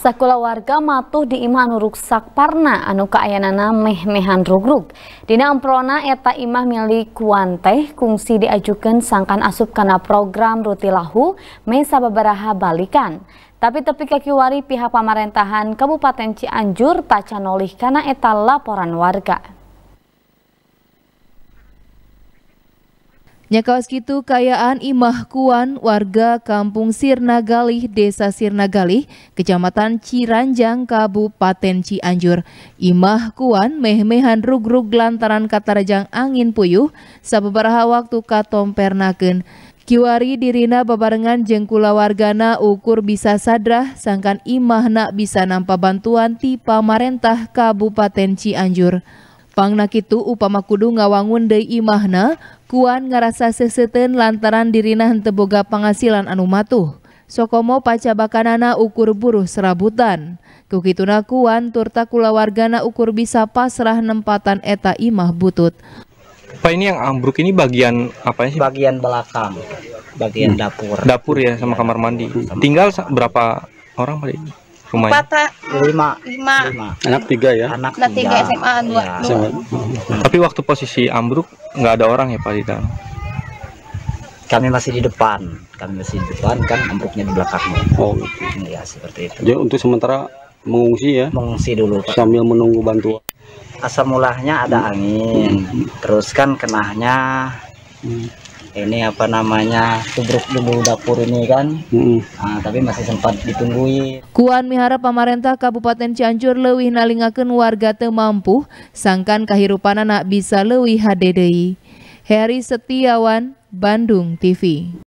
Sakula warga matuh di imah anu ruksak parna anu kaayanana meh-mehan rugrug. Dina amprona eta imah milik kuanteh kungsi diajukan sangkan asup kana program rutilahu mesa babaraha balikan. Tapi tepi kakiwari pihak pemerintahan Kabupaten Cianjur tak canolih kana eta laporan warga. Nyakas Kitu Kayaan Imah Kuan warga Kampung Sirnagalih, Desa Sirnagalih, Kecamatan Ciranjang, Kabupaten Cianjur. Imah Kuan meh-mehan rugrug lantaran katarajang angin puyuh sababaraha waktu katompernaken. Kiwari dirina babarengan jengkula wargana ukur bisa sadrah sangkan imah nak bisa nampa bantuan ti pamarentah Kabupaten Cianjur. Pangna itu upama kudu ngawangun deui imahna, kuan ngerasa seseten lantaran dirina henteboga penghasilan pangasilan anu matuh. Sokomo pacabakanana ukur buruh serabutan. Kukituna kuan turta wargana ukur bisa pasrah nempatan eta imah butut. Pak ini yang ambruk ini bagian apa sih? Bagian belakang, bagian hmm. dapur. Dapur ya sama kamar mandi. Sama. Tinggal berapa orang Pak? rumahnya? Empat Lima. Lima. Anak tiga ya? Anak, tiga. SMA dua. Ya. Tapi waktu posisi ambruk nggak ada orang ya Pak di dalam? Kami masih di depan, kami masih di depan kan ambruknya di belakang. Oh gitu. Ya seperti itu. Jadi untuk sementara mengungsi ya? Mengungsi dulu Pak. Sambil menunggu bantuan. Asal mulanya ada angin, hmm. terus kan kenahnya hmm ini apa namanya tubruk dulu dapur ini kan hmm. nah, tapi masih sempat ditunggui Kuan Mihara pemerintah Kabupaten Cianjur lewih nalingaken warga temampu sangkan kehirupan anak bisa lewih HDDI Heri Setiawan Bandung TV